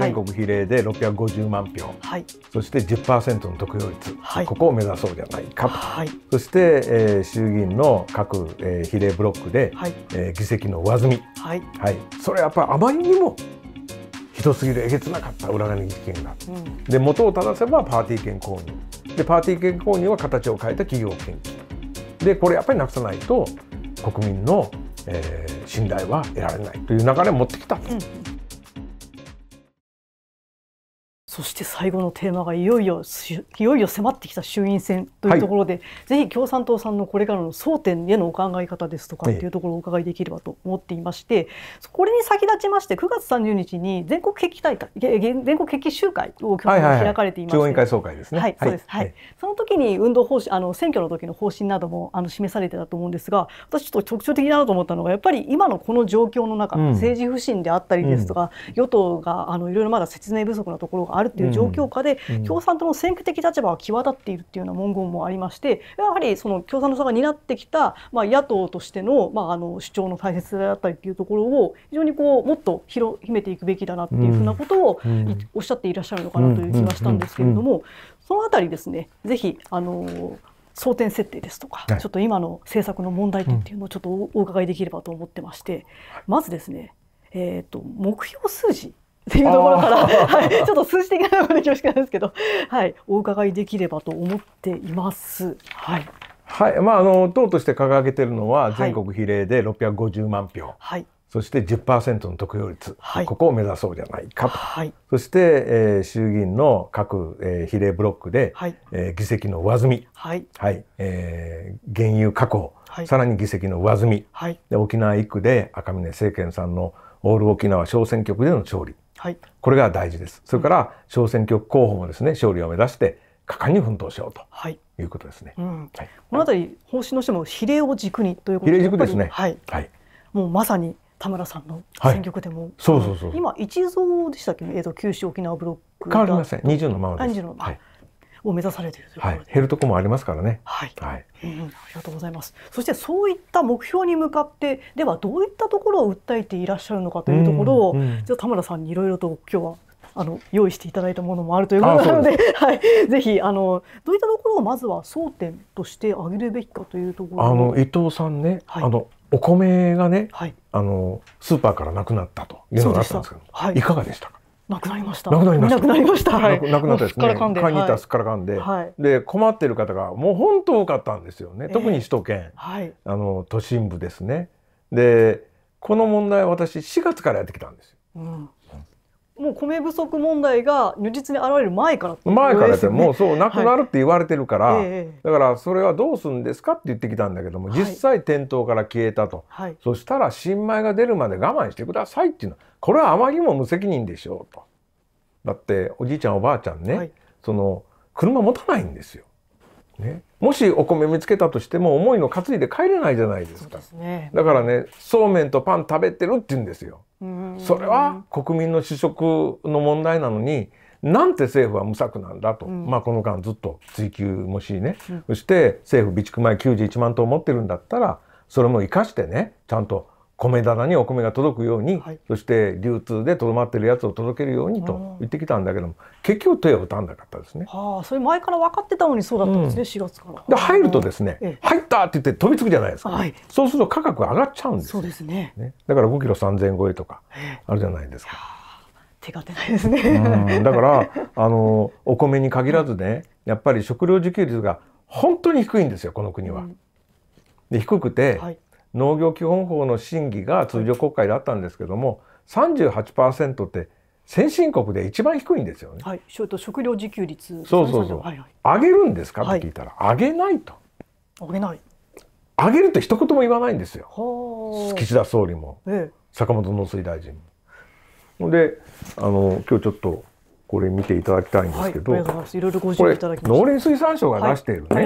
全国比例で650万票、はい、そして10%の得票率、はい、ここを目指そうじゃないかと、はい、そして、えー、衆議院の各、えー、比例ブロックで、はいえー、議席の上積み、はいはい、それやっぱりあまりにもひどすぎるえげつなかった裏金事件が、うん、で元を正せばパーティー券購入でパーティー券購入は形を変えた企業献金でこれやっぱりなくさないと国民の、えー、信頼は得られないという流れを持ってきた、うんそして最後のテーマがいよいよいよいよ迫ってきた衆院選というところで、はい、ぜひ共産党さんのこれからの争点へのお考え方ですとかっていうところをお伺いできればと思っていまして、これに先立ちまして9月30日に全国決起大会全国決起集会を開かれていまして、すはい、そうです。はい。その時に運動方針あの選挙の時の方針などもあの示されてたと思うんですが、私ちょっと特徴的だなと思ったのがやっぱり今のこの状況の中、うん、政治不信であったりですとか、うん、与党があのいろいろまだ説明不足なところがあるっていう状況下で、共産党の先駆的立場は際立っているっていうような文言もありましてやはりその共産党さんが担ってきた、まあ、野党としての,、まああの主張の大切さだったりっていうところを非常にこうもっと広めていくべきだなっていうふうなことを、おっしゃっていらっしゃるのかなという気がしたんですけれども、そのあたりですねぜひあの争点設定ですとか、ちょっと今の政策の問題点っていうのをちょっとお伺いできればと思ってまして、まずですね、えーと目標数字っていうところから、はい、ちょっと数字的なところで恐縮なんですけど、はい、お伺いできればと思っています。はい。はい、まああの党として掲げているのは全国比例で650万票。はい。そして10%の得票率、はい、ここを目指そうじゃないかと、はい、そして、えー、衆議院の各、えー、比例ブロックで、はい、えー、議席の上積み、はいはいえー、原油確保、はい、さらに議席の上積み、はい、で沖縄1区で赤嶺政権さんのオール沖縄小選挙区での勝利、はい、これが大事です。それから小選挙区候補もですね勝利を目指して果敢に奮闘しようということですね。うんはい、このあたり方針の人も比例を軸にということで比例軸ですね。はい、はい、もうまさに田村さんの選挙区でも、そうそうそう今一蔵でしたっけ、えっと九州沖縄ブロック変わりません。二十のままです。はい、を目指されているとこで、はい、減るとこもありますからね。はい、はいうん、ありがとうございます。そしてそういった目標に向かってではどういったところを訴えていらっしゃるのかというところを、うんうん、じゃ田村さんにいろいろと今日はあの用意していただいたものもあるということなので、はい、ぜひあのどういったところをまずは争点として挙げるべきかというところ。あの伊藤さんね、はい、あのお米がね、はい、あのスーパーからなくなったというのがあったんですけど、はい、いかがでしたか。なくなりました。なくなりました。なくなりました。はい、なくなったですね。すっからかんで。すっからかんで、はい。で、困ってる方がもう本当多かったんですよね。特に首都圏、えー、あの都心部ですね。で、この問題は私4月からやってきたんですよ。うんもう米不足問題が如実に現れる前から、ね、前からでもう そうなくなるって言われてるから、はい、だからそれはどうするんですかって言ってきたんだけども、はい、実際店頭から消えたと、はい、そしたら新米が出るまで我慢してくださいっていうのはこれはあまりにも無責任でしょうと。だっておじいちゃんおばあちゃんね、その車持たないんですよ。ね、もしお米見つけたとしても重いの担いで帰れないじゃないですか。すね、だからねそうめんとパン食べてるって言うんですよ。それは国民の主食の問題なのになんて政府は無策なんだと、うん、まあこの間ずっと追及もしね、うん、そして政府備蓄米91万トン持ってるんだったらそれも生かしてねちゃんと米棚にお米が届くように、はい、そして流通でとどまってるやつを届けるようにと言ってきたんだけども、結局手を打たんなかったですね。はあ、それ前から分かってたのにそうだったんですね、うん、4月から。で入るとですね、ええ、入ったって言って飛びつくじゃないですか、はい、そうすると価格上がっちゃうんですそうですね、ね、だから5キロ3000超えとかあるじゃないですか。手が出ないですねだから あのお米に限らずねやっぱり食料自給率が本当に低いんですよこの国は。で低くて、はい農業基本法の審議が通常国会であったんですけども、はい、38%って先進国で一番低いんですよね。はい、それと食料自給率、そうそうそう、はいはい、上げるんですかって聞いたら、はい、上げないと上げない上げるって一言も言わないんですよ岸田総理も、ええ、坂本農水大臣も。であの今日ちょっとこれ見ていただきたいんですけど、はい、いろい農林水産省が出しているね、は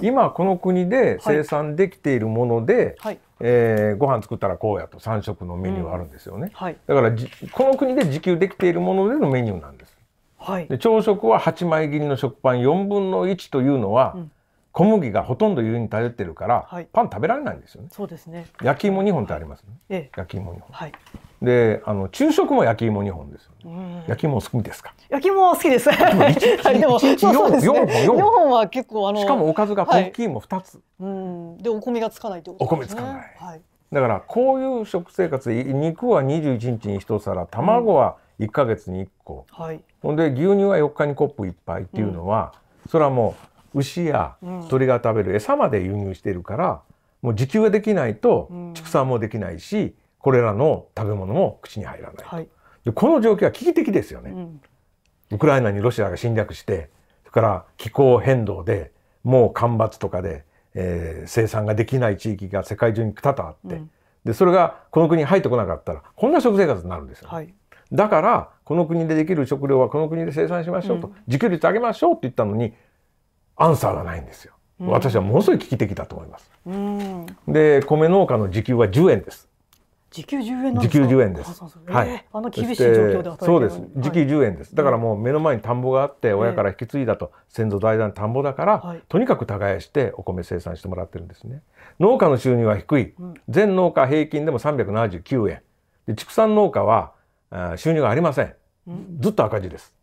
い、今この国で生産できているもので、はいえー、ご飯作ったらこうやと3食のメニューあるんですよね、うんはい、だからこの国で自給できているものでのメニューなんです、はい、で朝食は8枚切りの食パン4分の1というのは、うん小麦がほとんど湯に頼ってるから、はい、パン食べられないんですよね。そうですね。焼き芋2本ってありますね。ええ、焼き芋2本。はい。で、あの昼食も焼き芋2本です、ね、焼き芋好きですか？焼き芋好きです。はでも一日四 四本四本は結構あのしかもおかずが大きいも2つ。はい、うん。でお米がつかないってことですね。お米つかない。はい。だからこういう食生活肉は21日に1皿卵は1か月に1個、うん、はい、ほんで牛乳は4日にコップ1杯っていうのは、うん、それはもう牛や鳥が食べる餌まで輸入しているから、もう自給ができないと畜産もできないし、これらの食べ物も口に入らない、はい、でこの状況は危機的ですよね、うん、ウクライナにロシアが侵略してそれから気候変動でもう干ばつとかで、えー、生産ができない地域が世界中に多々あって、うん、でそれがこの国に入ってこなかったらこんな食生活になるんですよ、はい、だからこの国でできる食料はこの国で生産しましょうと、うん、自給率上げましょうって言ったのにアンサーがないんですよ。私はものすごい危機的だと思います。うん、で、米農家の時給は1円です。時給1円時給1円です。はい。あの厳しい状況でそうです。時給1円です。だからもう目の前に田んぼがあって、親から引き継いだと、先祖代々の田んぼだから、とにかく耕してお米生産してもらってるんですね。農家の収入は低い。全農家平均でも379円。で畜産農家はあ収入がありません。ずっと赤字です。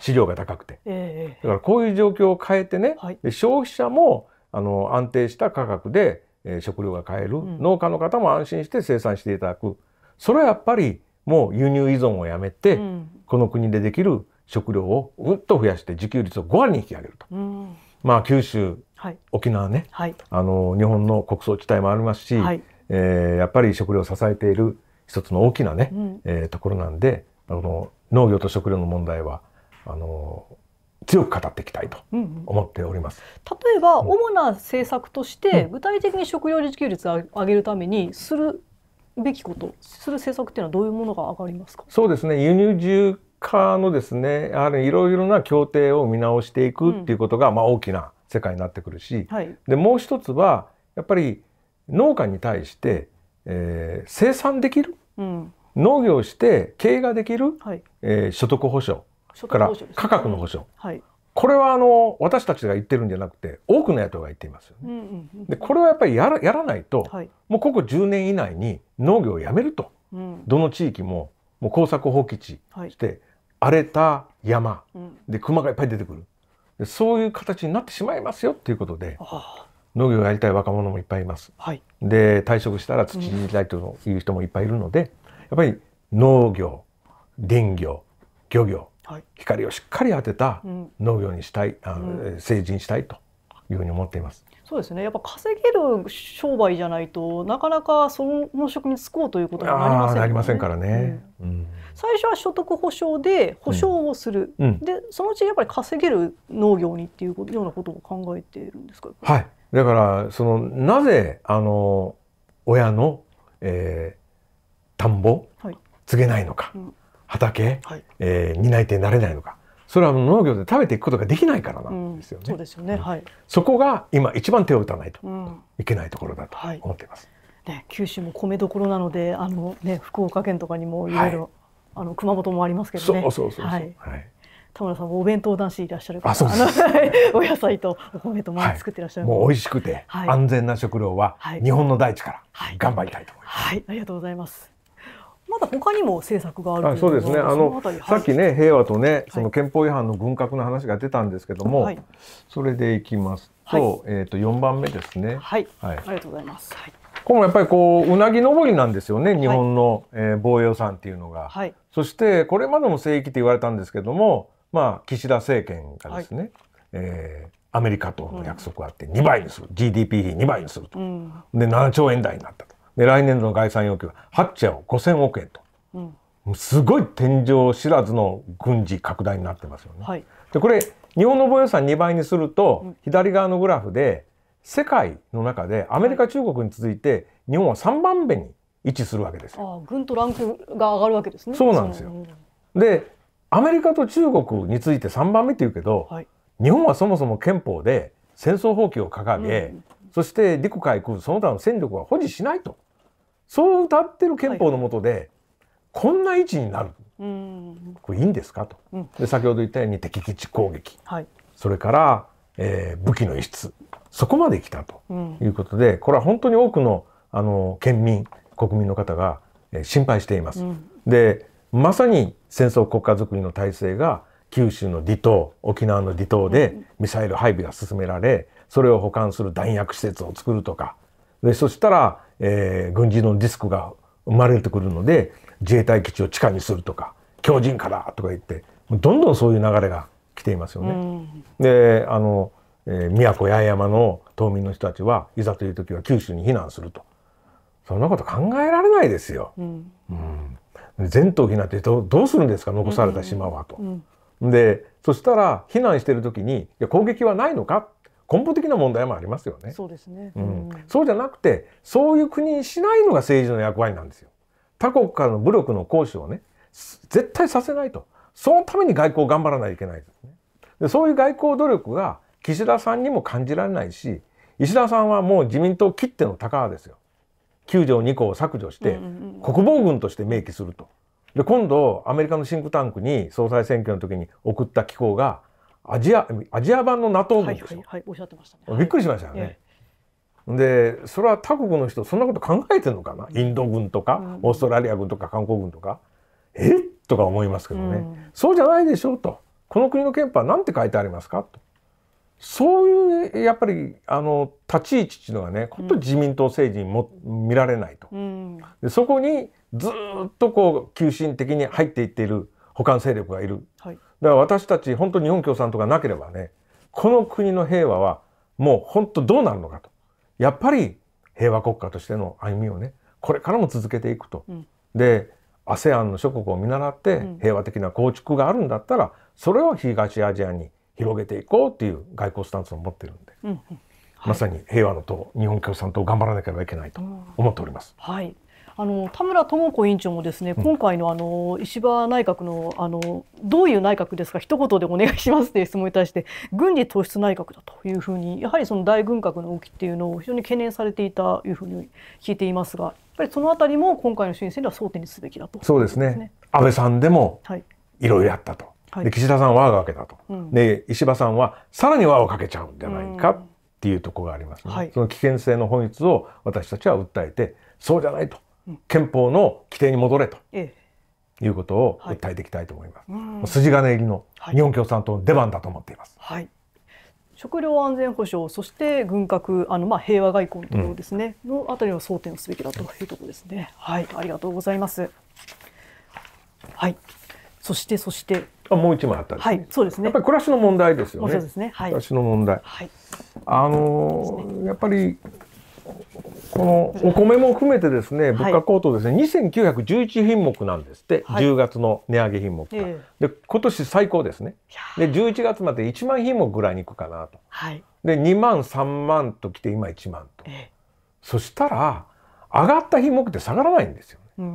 資料が高くて、えー、だからこういう状況を変えてね、はい、消費者もあの安定した価格で、えー、食料が買える、うん、農家の方も安心して生産していただくそれはやっぱりもう輸入依存をやめて、うん、この国でできる食料をぐっと増やして自給率を5割に引き上げると。うん、まあ、九州、はい、沖縄ね、はい、あの日本の穀倉地帯もありますし、はい、えー、やっぱり食料を支えている一つの大きなね、うん、えー、ところなんであの農業と食料の問題はあの強く語っていきたいと思っております。うんうん、例えば、主な政策として、具体的に食料自給率を上げるためにするべきこと、する政策っていうのはどういうものが上がりますか。そうですね。輸入自化のですね、あるいろいろな協定を見直していくっていうことが、うん、まあ大きな世界になってくるし、はい、でもう一つはやっぱり農家に対して、えー、生産できる、うん、農業して経営ができる、はい、えー、所得保障それから価格の保証、はい、これはあの私たちが言ってるんじゃなくて多くの野党が言っていますね。うんうんうん、でこれはやっぱりやらやらないと、はい、もうここ10年以内に農業をやめると、うん、どの地域ももう耕作放棄地して、荒れた山、うん、で熊がいっぱい出てくるでそういう形になってしまいますよっていうことで。農業をやりたい若者もいっぱいいます。はい、で退職したら土に入りたいという人もいっぱいいるので、うん、やっぱり農業、林業、漁業光をしっかり当てた農業にしたい、あの政治したいというふうに思っています。そうですね。やっぱ稼げる商売じゃないとなかなかその職に就こうということにはなりません、ね、なりませんからね、うん。最初は所得保障で保障をする、うん、でそのうちやっぱり稼げる農業にっていうようなことを考えているんですか。はい。だからそのなぜあの親の、えー、田んぼ、はい、継げないのか、うん、畑、はい、えー、担い手になれないのかそれは農業で食べていくことができないからなんですよね。うん、そうですよね、はい、そこが今一番手を打たないといけないところだと思っています。うんはい、ね、九州も米どころなのであの、ね、福岡県とかにもいろいろ、あの熊本もありますけどね。そうそうそうそうはい田村さんもお弁当男子いらっしゃるからあそうです お野菜とお米と毎日作ってらっしゃる、はい、もう美味しくて、安全な食料は日本の大地から頑張りたいと思います、はい、はい、ありがとうございますまだ他にも政策があるあそうですねあの、はい、さっきね平和とねその憲法違反の軍拡の話が出たんですけども、はい、それでいきますと,、えー、と4番目ですね。はい、はい、ありがとうございます、はこれもやっぱりこううなぎ登りなんですよね日本の、はえ防衛予算っていうのが、はい、そしてこれまでも正域って言われたんですけどもまあ岸田政権がですね、はい、えー、アメリカとの約束があって2倍にする、うん、GDP 比2倍にすると、うん、で7兆円台になったで来年度の概算要求は8兆5000億円と、うん、もうすごい天井知らずの軍事拡大になってますよね。はい、でこれ日本の防衛予算2倍にすると、うん、左側のグラフで世界の中でアメリカ、中国に続いて日本は3番目に位置するわけですよ。あぐんとランクが上がるわけですね。そうなんですよ。でアメリカと中国について3番目って言うけど、はい、日本はそもそも憲法で戦争放棄を掲げ、うん、そして陸海空その他の戦力は保持しないとそう謳ってる憲法の下で、はい、こんな位置になる、うん、これいいんですかと、うん、で先ほど言ったように敵基地攻撃、はい、それから、えー、武器の輸出そこまで来たということで、うん、これは本当に多くのあの県民国民の方が、えー、心配しています。でまさに戦争国家づくりの体制が九州の離島沖縄の離島でミサイル配備が進められ、それを保管する弾薬施設を作るとかでそしたら、えー、軍事のリスクが生まれてくるので自衛隊基地を地下にするとか強靭化だとか言ってどんどんそういう流れが来ていますよね。うん、であの、えー、宮古八重山の島民の人たちはいざという時は九州に避難するとそんなこと考えられないですよ。うん、うん、全島避難ってどうするんですか残された島はと。うん、でそしたら避難してる時にいや攻撃はないのか根本的な問題もありますよね。そうですね、うん、そうじゃなくてそういう国にしないのが政治の役割なんですよ。他国からの武力の行使をね絶対させないとそのために外交を頑張らないといけないですね。でそういう外交努力が岸田さんにも感じられないし石田さんはもう自民党切っての高派ですよ。9条2項を削除して、国防軍として明記すると。で今度アメリカのシンクタンクに総裁選挙の時に送った機構がアジアアジア版の NATO 軍ですよ。はいおっしゃってました、びっくりしましたよね。でそれは他国の人そんなこと考えてるのかなインド軍とか、うん、オーストラリア軍とか韓国軍とかえとか思いますけどね、うん、そうじゃないでしょうとこの国の憲法は何て書いてありますかとそういうやっぱりあの立ち位置っていうのがねほんと自民党政治にも、うん、見られないと、でそこにずっとこう急進的に入っていっている補完勢力がいる。はいだから私たち、本当日本共産党がなければね、この国の平和はもう本当どうなるのかと。やっぱり平和国家としての歩みをね、これからも続けていくと。うん、で、ASEAN の諸国を見習って平和的な構築があるんだったら、それを東アジアに広げていこうっていう外交スタンスを持ってるんで、うんはい、まさに平和の党、日本共産党頑張らなければいけないと思っております。はいあの田村智子委員長もですね、今回のあの石破内閣のあのどういう内閣ですか一言でお願いしますという質問に対して軍事突出内閣だというふうにやはりその大軍拡の動きっていうのを非常に懸念されていたというふうに聞いていますがやっぱりそのあたりも今回の衆院選では争点にすべきだと、ね、そうですね安倍さんでもいろいろやったと、はい、で岸田さんは輪をかけたと、うで石破さんはさらに輪をかけちゃうんじゃないかっていうところがありますね、はい、その危険性の本質を私たちは訴えてそうじゃないと。憲法の規定に戻れと。いうことを訴えていきたいと思います。はい、筋金入りの日本共産党の出番だと思っています。はい、食料安全保障、そして軍拡、あのまあ平和外交のところですね、うん、のあたりを争点をすべきだというところですね。はい、ありがとうございます。はい、そしてそして。あもう一枚あった、ね、はい、そうですね。やっぱり暮らしの問題ですよね。そうですね。はい。暮らしの問題。はい。あのーね、やっぱりこのお米も含めてですね、物価高騰ですね、はい、2911品目なんですって、はい、10月の値上げ品目が、えー、で、今年最高ですね。で、11月まで1万品目ぐらいにいくかなと。はい、で、2万、3万ときて、今1万と。えー、そしたら、上がった品目って下がらないんですよね。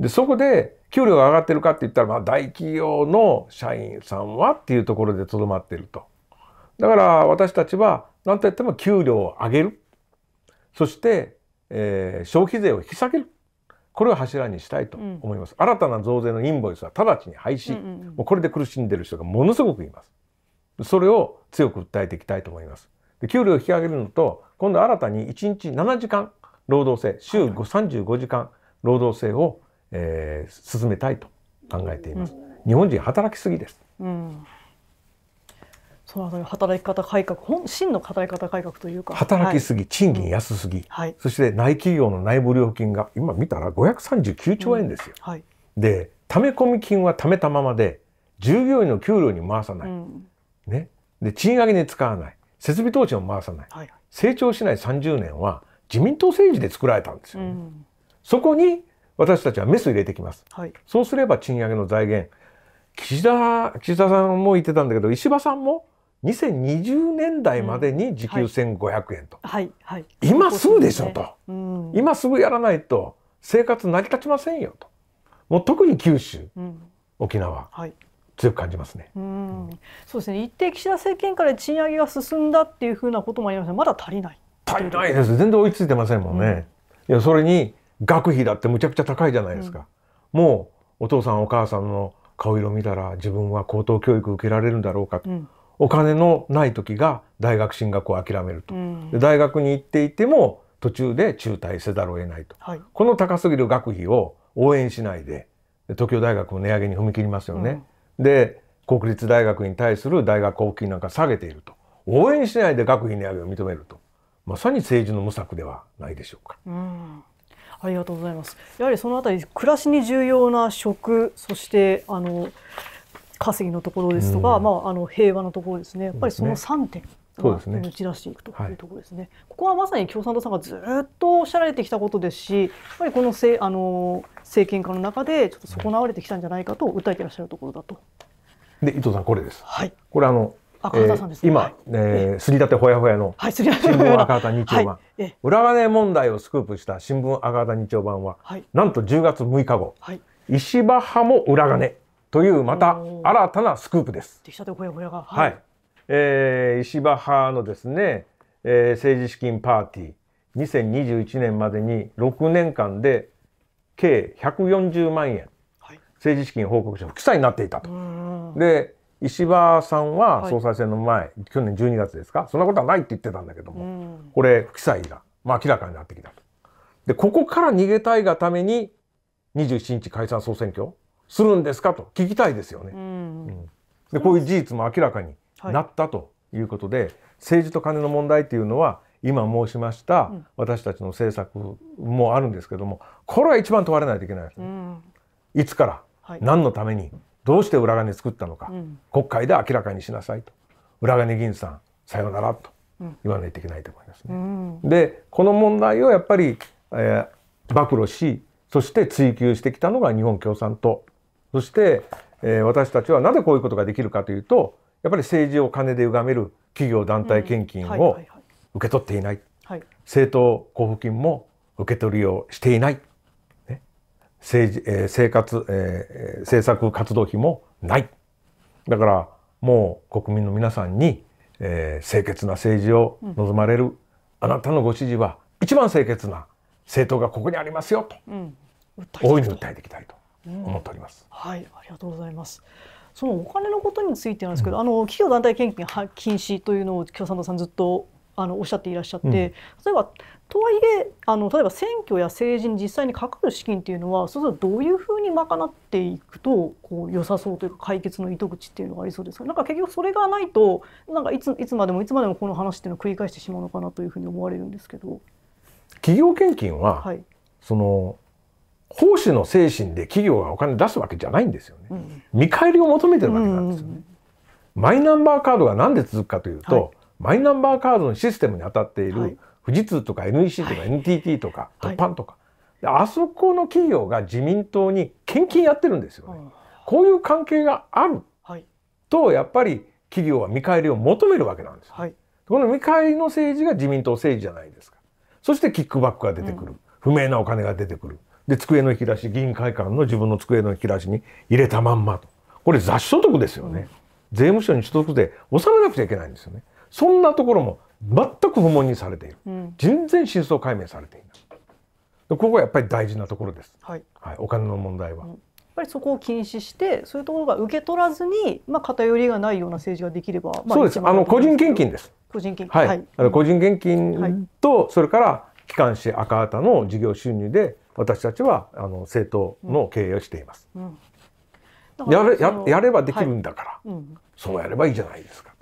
で、そこで、給料が上がってるかって言ったら、まあ、大企業の社員さんはっていうところでとどまってると。だから、私たちは、何と言っても給料を上げる。そして、えー、消費税を引き下げるこれを柱にしたいと思います、うん、新たな増税のインボイスは直ちに廃止、うんうんうん、もうこれで苦しんでる人がものすごくいますそれを強く訴えていきたいと思いますで給料を引き上げるのと今度新たに1日7時間労働制週35時間労働制を、えー、進めたいと考えています、うん、日本人働きすぎです、うんそのあ働き方改革本真の働き方改革というか働きすぎ、はい、賃金安すぎ、はい、そして内企業の内部料金が今見たら539兆円ですよ。うん、はい、で溜め込み金は溜めたままで従業員の給料に回さない、うん、ね、で賃上げに使わない設備投資も回さない、はい、成長しない30年は自民党政治で作られたんですよ、ね、うん、そこに私たちはメス入れてきます、はい、そうすれば賃上げの財源岸田岸田さんも言ってたんだけど石破さんも2020年代までに時給1,500円と、はいはい、今すぐでしょと、うん、今すぐやらないと生活成り立ちませんよともう特に九州、うん、沖縄、はい、強く感じますね、うん、そうですね一定岸田政権から賃上げが進んだっていうふうなこともありますがまだ足りない足りないです全然追いついてませんもんね、いやそれに学費だってむちゃくちゃ高いじゃないですか、もうお父さんお母さんの顔色見たら自分は高等教育受けられるんだろうかと。お金のない時が大学進学を諦めると、うん、で大学に行っていても途中で中退せざるを得ないと、はい、この高すぎる学費を応援しないで東京大学も値上げに踏み切りますよね。うん、で国立大学に対する大学交付金なんか下げていると応援しないで学費値上げを認めるとまさに政治の無策ではないでしょうか。うんありがとうございます。やはりそのあたり暮らしに重要な食そしてあの稼ぎのところですとか、うん、まあ、あの平和のところですねやっぱりその3点を打ち出していくというところですね。はい、ここはまさに共産党さんがずっとおっしゃられてきたことですしやっぱりこのせあの政権下の中でちょっと損なわれてきたんじゃないかと訴えていらっしゃるところだと。で伊藤さんこれです。はい、これあの赤旗さんですね、え今、えすり立てほやほやの新聞赤旗日曜版、はい、裏金問題をスクープした新聞赤旗日曜版は、はい、なんと10月6日後、石破派も裏金というまた新たなスクープです。でしたほやほやが。はい、はい、えー、石破派のですね、えー、政治資金パーティー。2021年までに6年間で計140万円、はい、政治資金報告書不記載になっていたと。で石破さんは総裁選の前、はい、去年12月ですかそんなことはないって言ってたんだけどもこれ不記載が、まあ、明らかになってきたと。でここから逃げたいがために27日解散総選挙するんですかと聞きたいですよね。うん、うん、でこういう事実も明らかになったということで、はい、政治と金の問題というのは今申しました私たちの政策もあるんですけどもこれは一番問われないといけないうん、いつから、はい、何のためにどうして裏金作ったのか、うん、国会で明らかにしなさいと裏金議員さんさようならと言わないといけないと思いますね。うん、でこの問題をやっぱり、えー、暴露しそして追及してきたのが日本共産党そして、えー、私たちはなぜこういうことができるかというとやっぱり政治を金で歪める企業団体献金を受け取っていない、政党交付金も受け取りをしていない、ね、政治、えー、生活、えー、政策活動費もないだからもう国民の皆さんに、えー、清潔な政治を望まれる、うん、あなたのご支持は一番清潔な政党がここにありますよと、うん、大いに訴えていきたいと。思っております、うん、はいありがとうございますそのお金のことについてなんですけど、うん、あの企業団体献金は禁止というのを共産党さんずっとあのおっしゃっていらっしゃって、うん、例えばとはいえあの例えば選挙や政治に実際にかかる資金っていうのはそうするとどういうふうに賄っていくとこう良さそうというか解決の糸口っていうのがありそうですがなんか結局それがないとなんかいついつまでもいつまでもこの話っていうのを繰り返してしまうのかなというふうに思われるんですけど。企業献金は、はい、その奉仕の精神で企業がお金出すわけじゃないんですよね。うん、見返りを求めてるわけなんですよね。うんうんうん、マイナンバーカードが何で続くかというと、はい、マイナンバーカードのシステムに当たっている富士通とか NEC とか NTT とか、はい、パンとか、はい、あそこの企業が自民党に献金やってるんですよね。こういう関係があるとやっぱり企業は見返りを求めるわけなんですよ、はい。この見返りの政治が自民党政治じゃないですか。そしてキックバックが出てくる、うん、不明なお金が出てくる。で机の引き出し議員会館の自分の机の引き出しに入れたまんまとこれ雑所得ですよね、税務署に所得税納めなくちゃいけないんですよねそんなところも全く不問にされている、うん、全然真相解明されていないここはやっぱり大事なところです、はい、はい、お金の問題は、うん、やっぱりそこを禁止してそういうところが受け取らずに、まあ、偏りがないような政治ができれば、まあ、そうですあの個人献金です個人献金はい、はい、個人献金と、それから機関紙赤旗の事業収入で私たちはあの政党の経営をしています。うんやれややればできるんだから、はいうん、そうやればいいじゃないですか。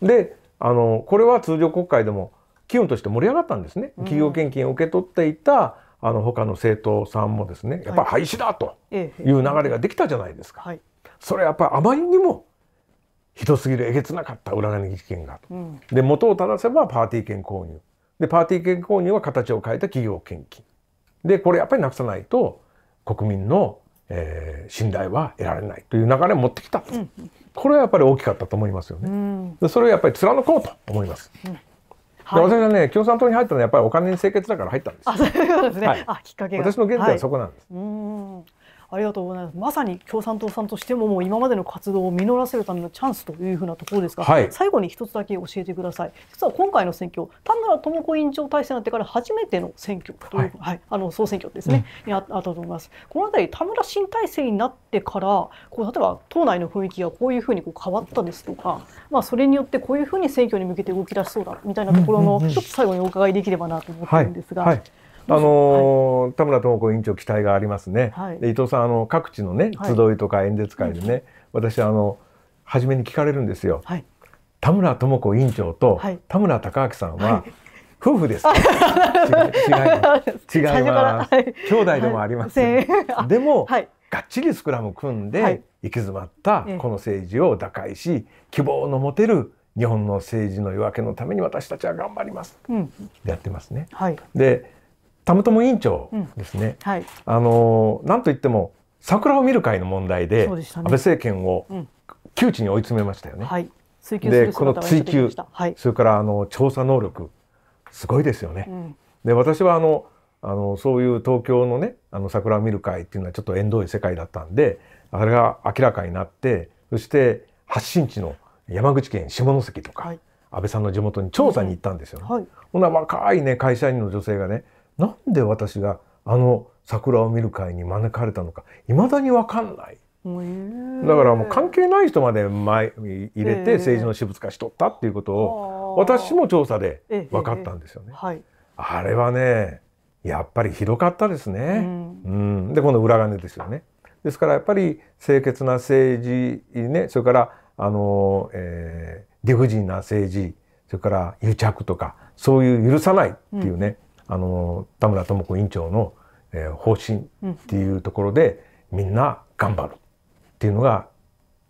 であのこれは通常国会でも機運として盛り上がったんですね。企業献金を受け取っていたあの他の政党さんもですねやっぱり廃止だという流れができたじゃないですか。はい、それやっぱりあまりにもひどすぎるえげつなかった裏金事件がうん、で元を正せばパーティー券購入でパーティー券購入は形を変えた企業献金で、これやっぱりなくさないと国民の、えー、信頼は得られないという流れを持ってきたと、うん、これはやっぱり大きかったと思いますよね。うん、でそれをやっぱり貫こうと思います。うんはい、私はね共産党に入ったのはやっぱりお金に清潔だから入ったんですあそうですね、はい、あきっかけ私の原点はそこなんです、はい、ありがとうございます。まさに共産党さんとしても、もう今までの活動を実らせるためのチャンスというふうなところですが、はい、最後に一つだけ教えてください。実は今回の選挙、田村智子委員長体制になってから初めての選挙という、はい、はい、あの総選挙ですね、うん、あったと思います。このあたり、田村新体制になってから、こう例えば党内の雰囲気がこういうふうにこう変わったですとか、まあ、それによってこういうふうに選挙に向けて動き出しそうだみたいなところの、ちょっと最後にお伺いできればなと思ってるんですが。はいあのー、田村智子委員長期待がありますね、はい、伊藤さんあの各地のね集いとか演説会でね、はい、私あの初めに聞かれるんですよ、はい、田村智子委員長と田村孝明さんは、夫婦です。違い違います。兄弟でもあります。でも、がっちりスクラム組んで、行き詰まったこの政治を打開し、希望の持てる日本の政治の夜明けのために私たちは頑張ります。やってますね。で、たまたま委員長ですね、うんはい、あのなんといっても桜を見る会の問題で、ね、安倍政権を窮地に追い詰めましたよね。はい、でこの追及、はい、それからあの調査能力すごいですよね。うん、で私はあのあのそういう東京のねあの桜を見る会っていうのはちょっと縁遠い世界だったんであれが明らかになってそして発信地の山口県下関とか、安倍さんの地元に調査に行ったんですよね。うんはい、ほんな若いね会社員の女性がねなんで私があの桜を見る会に招かれたのか未だに分かんない。だからもう関係ない人まで前入れて政治の私物化しとったっていうことを私も調査で分かったんですよね。あれはねやっぱりひどかったですね。うん、でこの裏金ですよね。ですからやっぱり清潔な政治ねそれからあの、えー、理不尽な政治それから癒着とかそういう許さないっていうね、あの田村智子委員長の、えー、方針っていうところで、うん、みんな頑張るっていうのが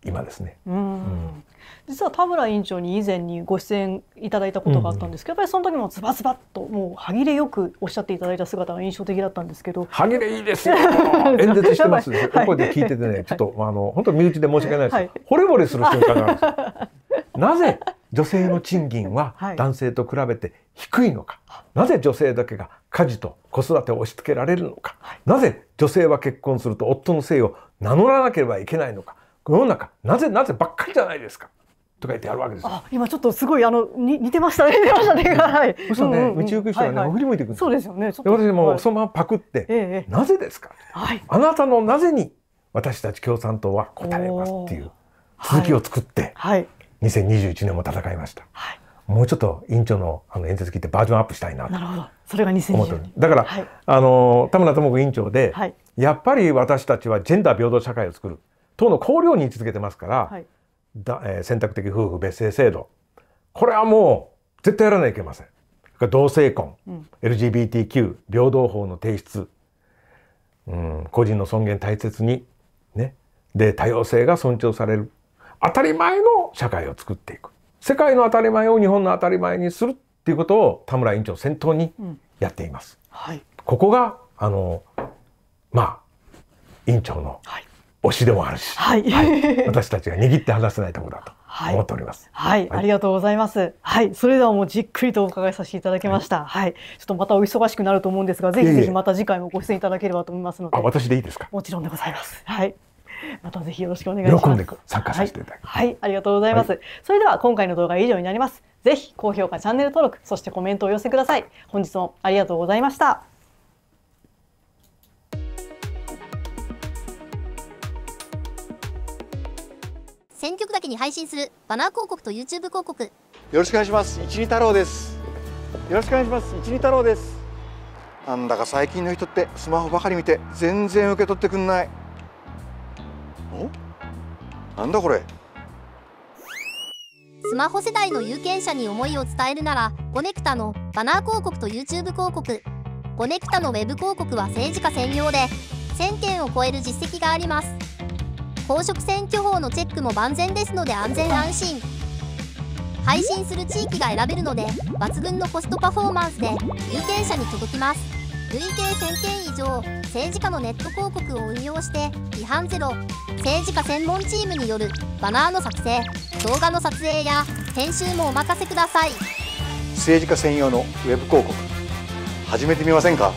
今ですね、うん、実は田村委員長に以前にご出演いただいたことがあったんですけど、うんやっぱりその時もズバズバっともう歯切れよくおっしゃっていただいた姿が印象的だったんですけど歯切れいいですよ 演説してますね、はい、で聞いててねちょっと、まあ、あの本当身内で申し訳ないです、はい、惚れ惚れする瞬間があるんです なぜ女性の賃金は男性と比べて低いのか、はい、なぜ女性だけが家事と子育てを押し付けられるのか、はい、なぜ女性は結婚すると夫の姓を名乗らなければいけないのか世の中なぜなぜばっかりじゃないですか。とか言ってやるわけです今ちょっとすごいあのに似てましたね。似てましたね。はい。そうね、宇宙空ね、振り向いてくる。そうですよね。ちょっと私もそのままパクって、なぜですか。はい。あなたのなぜに私たち共産党は答えますっていう続きを作って、はい。2021年も戦いました、はい、もうちょっと委員長のあの演説聞いてバージョンアップしたいななるほどそれが2020だから、はい、あの田村智子委員長で、はい、やっぱり私たちはジェンダー平等社会を作る党の綱領に位置づけてますから、はい、だえー、選択的夫婦別姓制度これはもう絶対やらないといけません同性婚、うん、LGBTQ 平等法の提出、うん、個人の尊厳大切にねで多様性が尊重される当たり前の社会を作っていく世界の当たり前を日本の当たり前にするっていうことを田村院長先頭にやっています。うんはい、ここがあのまあ院長の推しでもあるし、はいはい、私たちが握って話せないところだと。思っております、はい。はい、ありがとうございます。はい、それではもうじっくりとお伺いさせていただきました。はい、ちょっとまたお忙しくなると思うんですが、ぜひぜひまた次回もご出演いただければと思いますので。ええ、私でいいですか。もちろんでございます。はい。またぜひよろしくお願いします。喜んで参加させていただきます、はい。はい、ありがとうございます、はい、それでは今回の動画は以上になります。ぜひ高評価、チャンネル登録、そしてコメントをお寄せください。本日もありがとうございました。選曲だけに配信するバナー広告と YouTube 広告。よろしくお願いします。一二太郎です。よろしくお願いします。一二太郎です。なんだか最近の人ってスマホばかり見て全然受け取ってくんない。なんだこれスマホ世代の有権者に思いを伝えるならコネクタのバナー広告と YouTube 広告コネクタの Web 広告は政治家専用で1000件を超える実績があります公職選挙法のチェックも万全ですので安全安心配信する地域が選べるので抜群のコストパフォーマンスで有権者に届きます累計1000件以上政治家のネット広告を運用して批判ゼロ政治家専門チームによるバナーの作成動画の撮影や編集もお任せください政治家専用のウェブ広告始めてみませんか